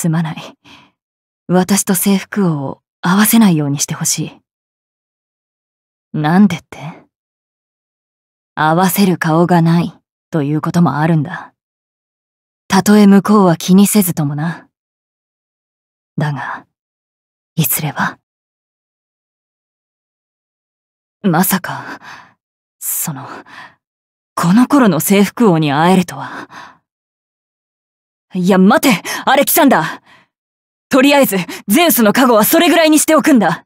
すまない。私と制服王を合わせないようにしてほしい。なんでって合わせる顔がないということもあるんだ。たとえ向こうは気にせずともな。だが、いずれは。まさか、その、この頃の制服王に会えるとは。いや、待てアレキサンダーとりあえず、ゼウスの加護はそれぐらいにしておくんだ